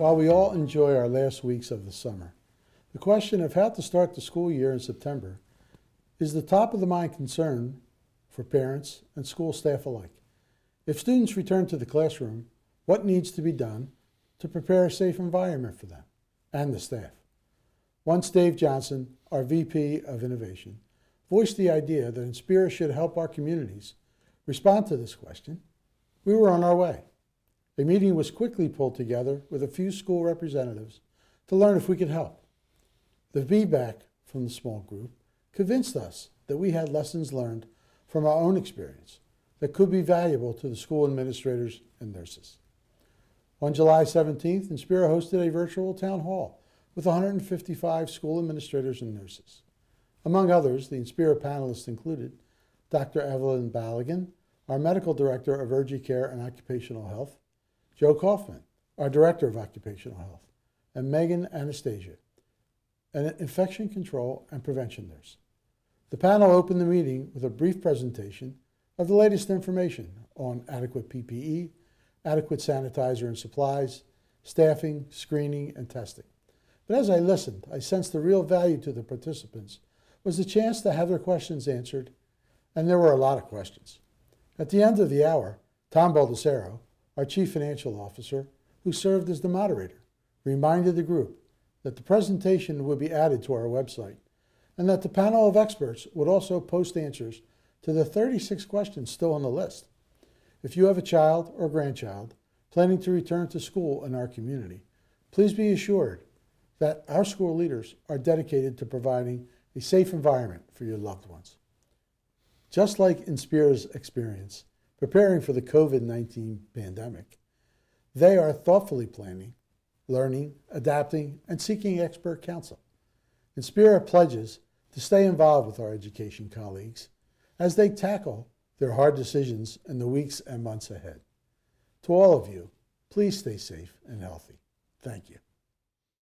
While we all enjoy our last weeks of the summer, the question of how to start the school year in September is the top of the mind concern for parents and school staff alike. If students return to the classroom, what needs to be done to prepare a safe environment for them and the staff? Once Dave Johnson, our VP of Innovation, voiced the idea that Inspira should help our communities respond to this question, we were on our way. A meeting was quickly pulled together with a few school representatives to learn if we could help. The feedback from the small group convinced us that we had lessons learned from our own experience that could be valuable to the school administrators and nurses. On July 17th, Inspira hosted a virtual town hall with 155 school administrators and nurses. Among others, the Inspira panelists included Dr. Evelyn Balligan, our medical director of urgent care and occupational health, Joe Kaufman, our Director of Occupational Health, and Megan Anastasia, an infection control and prevention nurse. The panel opened the meeting with a brief presentation of the latest information on adequate PPE, adequate sanitizer and supplies, staffing, screening, and testing. But as I listened, I sensed the real value to the participants was the chance to have their questions answered, and there were a lot of questions. At the end of the hour, Tom Baldessaro, our Chief Financial Officer, who served as the moderator, reminded the group that the presentation would be added to our website and that the panel of experts would also post answers to the 36 questions still on the list. If you have a child or grandchild planning to return to school in our community, please be assured that our school leaders are dedicated to providing a safe environment for your loved ones. Just like Inspira's experience, preparing for the COVID 19 pandemic. They are thoughtfully planning, learning, adapting, and seeking expert counsel. Inspira pledges to stay involved with our education colleagues as they tackle their hard decisions in the weeks and months ahead. To all of you, please stay safe and healthy. Thank you.